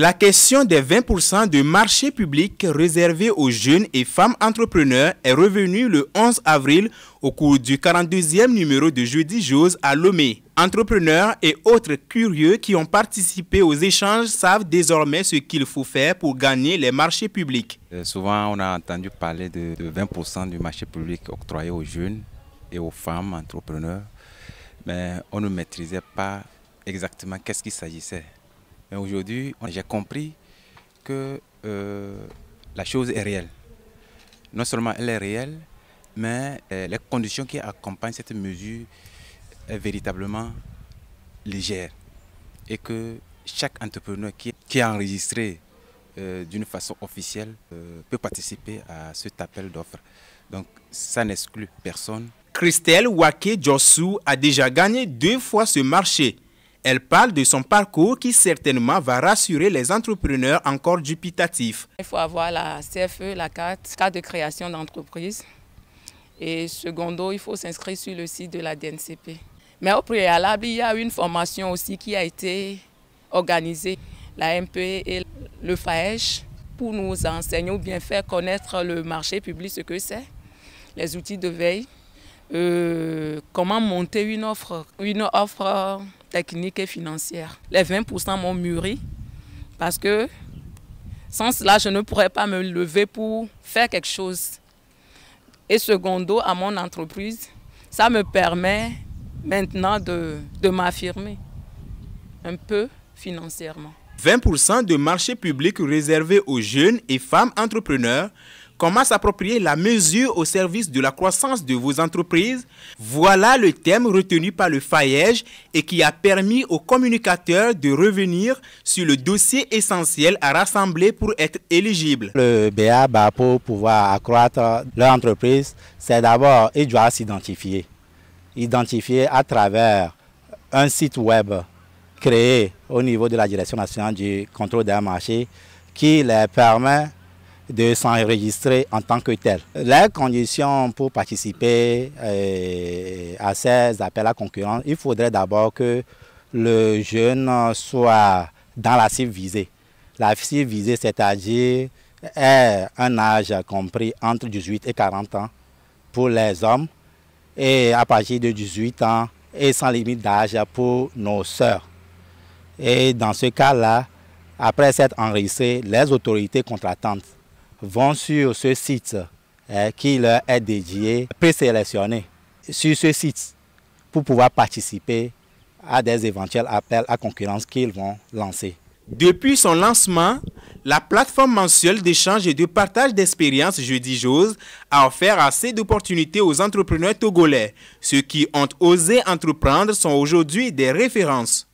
La question des 20% de marché public réservé aux jeunes et femmes entrepreneurs est revenue le 11 avril au cours du 42e numéro de Jeudi Jose à Lomé. Entrepreneurs et autres curieux qui ont participé aux échanges savent désormais ce qu'il faut faire pour gagner les marchés publics. Euh, souvent, on a entendu parler de, de 20% du marché public octroyé aux jeunes et aux femmes entrepreneurs, mais on ne maîtrisait pas exactement qu'est-ce qu'il s'agissait. Mais aujourd'hui, j'ai compris que euh, la chose est réelle. Non seulement elle est réelle, mais euh, les conditions qui accompagnent cette mesure est véritablement légère. Et que chaque entrepreneur qui, est enregistré euh, d'une façon officielle peut participer à cet appel d'offres. Donc ça n'exclut personne. Christelle Wake Josu a déjà gagné deux fois ce marché. Elle parle de son parcours qui certainement va rassurer les entrepreneurs encore dubitatifs. Il faut avoir la CFE, la carte, carte de création d'entreprise. Et secondo, il faut s'inscrire sur le site de la DNCP. Mais au préalable, il y a une formation aussi qui a été organisée, la MP et le FAESH, pour nous enseigner ou bien faire connaître le marché public, ce que c'est, les outils de veille, euh, comment monter une offre, une offre technique et financière. Les 20% m'ont mûri parce que sans cela, je ne pourrais pas me lever pour faire quelque chose. Et secondo, à mon entreprise, ça me permet maintenant de, de m'affirmer un peu financièrement. 20% de marché public réservé aux jeunes et femmes entrepreneurs Comment s'approprier la mesure au service de la croissance de vos entreprises Voilà le thème retenu par le FAEJ et qui a permis aux communicateurs de revenir sur le dossier essentiel à rassembler pour être éligible. Le BA, pour pouvoir accroître leur entreprise, c'est d'abord, ils doivent s'identifier. Identifier à travers un site web créé au niveau de la Direction nationale du contrôle des marchés qui les permet de s'enregistrer en tant que tel. Les conditions pour participer euh, à ces appels à concurrence, il faudrait d'abord que le jeune soit dans la cible visée. La cible visée, c'est-à-dire est un âge compris entre 18 et 40 ans pour les hommes et à partir de 18 ans et sans limite d'âge pour nos sœurs. Et dans ce cas-là, après s'être enregistré, les autorités contratantes vont sur ce site euh, qui leur est dédié, présélectionné sur ce site pour pouvoir participer à des éventuels appels à concurrence qu'ils vont lancer. Depuis son lancement, la plateforme mensuelle d'échange et de partage d'expériences Jeudi Jose a offert assez d'opportunités aux entrepreneurs togolais. Ceux qui ont osé entreprendre sont aujourd'hui des références.